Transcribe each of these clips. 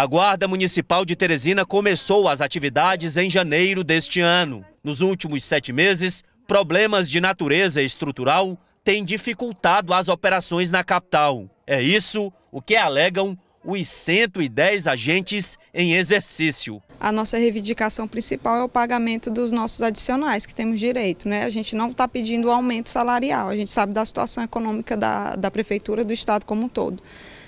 A Guarda Municipal de Teresina começou as atividades em janeiro deste ano. Nos últimos sete meses, problemas de natureza estrutural têm dificultado as operações na capital. É isso o que alegam os 110 agentes em exercício. A nossa reivindicação principal é o pagamento dos nossos adicionais, que temos direito. Né? A gente não está pedindo aumento salarial, a gente sabe da situação econômica da, da prefeitura, do estado como um todo.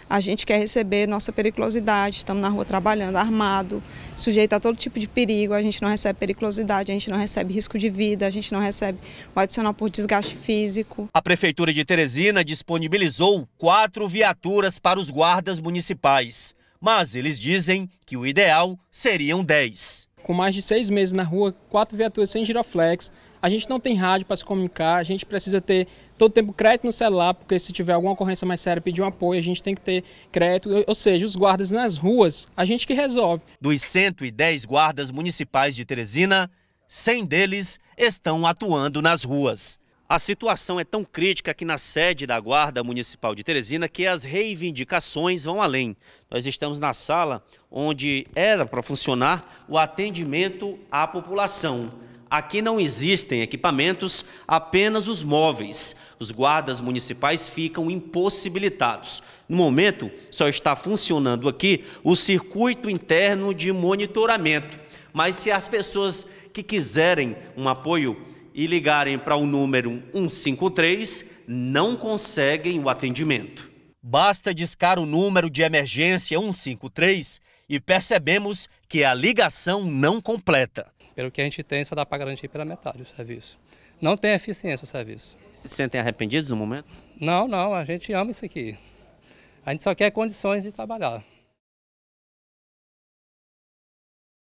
A gente quer receber nossa periculosidade, estamos na rua trabalhando, armado, sujeito a todo tipo de perigo, a gente não recebe periculosidade, a gente não recebe risco de vida, a gente não recebe o adicional por desgaste físico. A Prefeitura de Teresina disponibilizou quatro viaturas para os guardas municipais, mas eles dizem que o ideal seriam dez com mais de seis meses na rua, quatro viaturas sem giroflex. A gente não tem rádio para se comunicar, a gente precisa ter todo tempo crédito no celular, porque se tiver alguma ocorrência mais séria, pedir um apoio, a gente tem que ter crédito. Ou seja, os guardas nas ruas, a gente que resolve. Dos 110 guardas municipais de Teresina, 100 deles estão atuando nas ruas. A situação é tão crítica que na sede da Guarda Municipal de Teresina que as reivindicações vão além. Nós estamos na sala onde era para funcionar o atendimento à população. Aqui não existem equipamentos, apenas os móveis. Os guardas municipais ficam impossibilitados. No momento, só está funcionando aqui o circuito interno de monitoramento. Mas se as pessoas que quiserem um apoio e ligarem para o número 153, não conseguem o atendimento. Basta discar o número de emergência 153 e percebemos que a ligação não completa. Pelo que a gente tem, só dá para garantir pela metade o serviço. Não tem eficiência o serviço. Se sentem arrependidos no momento? Não, não, a gente ama isso aqui. A gente só quer condições de trabalhar.